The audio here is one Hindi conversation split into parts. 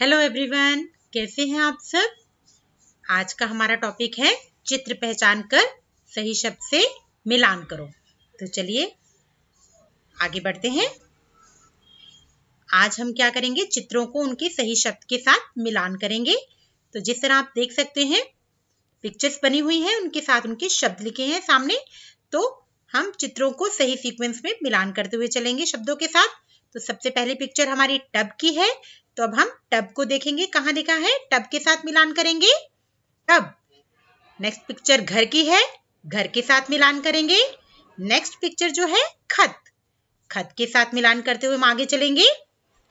हेलो एवरीवन कैसे हैं आप सब आज का हमारा टॉपिक है चित्र पहचान कर सही शब्द से मिलान करो तो चलिए आगे बढ़ते हैं आज हम क्या करेंगे चित्रों को उनके सही शब्द के साथ मिलान करेंगे तो जिस तरह आप देख सकते हैं पिक्चर्स बनी हुई हैं उनके साथ उनके शब्द लिखे हैं सामने तो हम चित्रों को सही सीक्वेंस में मिलान करते हुए चलेंगे शब्दों के साथ तो सबसे पहले पिक्चर हमारी टब की है तो अब हम टब को देखेंगे कहाँ लिखा है टब के साथ मिलान करेंगे टब नेक्स्ट पिक्चर घर की है घर के साथ मिलान करेंगे नेक्स्ट पिक्चर जो है खत खत के साथ मिलान करते हुए हम आगे चलेंगे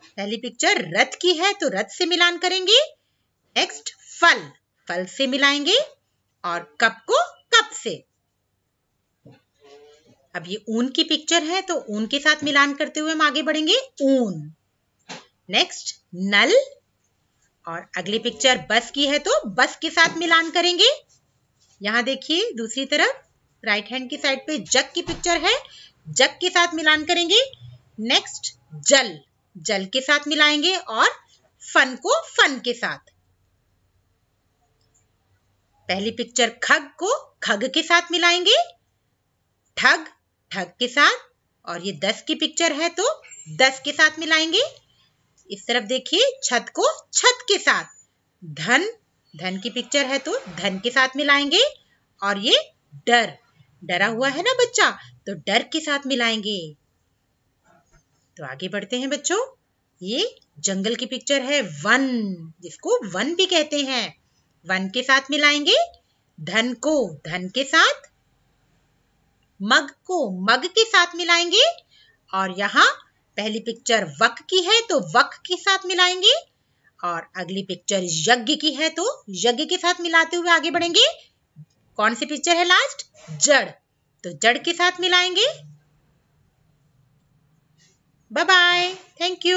पहली पिक्चर रथ की है तो रथ से मिलान करेंगे नेक्स्ट फल फल से मिलाएंगे और कप को कप से अब ये ऊन की पिक्चर है तो ऊन के साथ मिलान करते हुए हम आगे बढ़ेंगे ऊन नेक्स्ट नल और अगली पिक्चर बस की है तो बस के साथ मिलान करेंगे यहां देखिए दूसरी तरफ राइट हैंड की साइड पे जग की पिक्चर है जग के साथ मिलान करेंगे नेक्स्ट जल जल के साथ मिलाएंगे और फन को फन के साथ पहली पिक्चर खग को खग के साथ मिलाएंगे ठग ठग के साथ और ये दस की पिक्चर है तो दस के साथ मिलाएंगे इस तरफ देखिए छत को छत के साथ धन धन की पिक्चर है तो धन के साथ मिलाएंगे और ये डर डरा हुआ है ना बच्चा तो डर के साथ मिलाएंगे तो आगे बढ़ते हैं बच्चों ये जंगल की पिक्चर है वन जिसको वन भी कहते हैं वन के साथ मिलाएंगे धन को धन के साथ मग को मग के साथ मिलाएंगे और यहाँ पहली पिक्चर वक की है तो वक के साथ मिलाएंगे और अगली पिक्चर यज्ञ की है तो यज्ञ के साथ मिलाते हुए आगे बढ़ेंगे कौन सी पिक्चर है लास्ट जड़ तो जड़ के साथ मिलाएंगे बाय बाय थैंक यू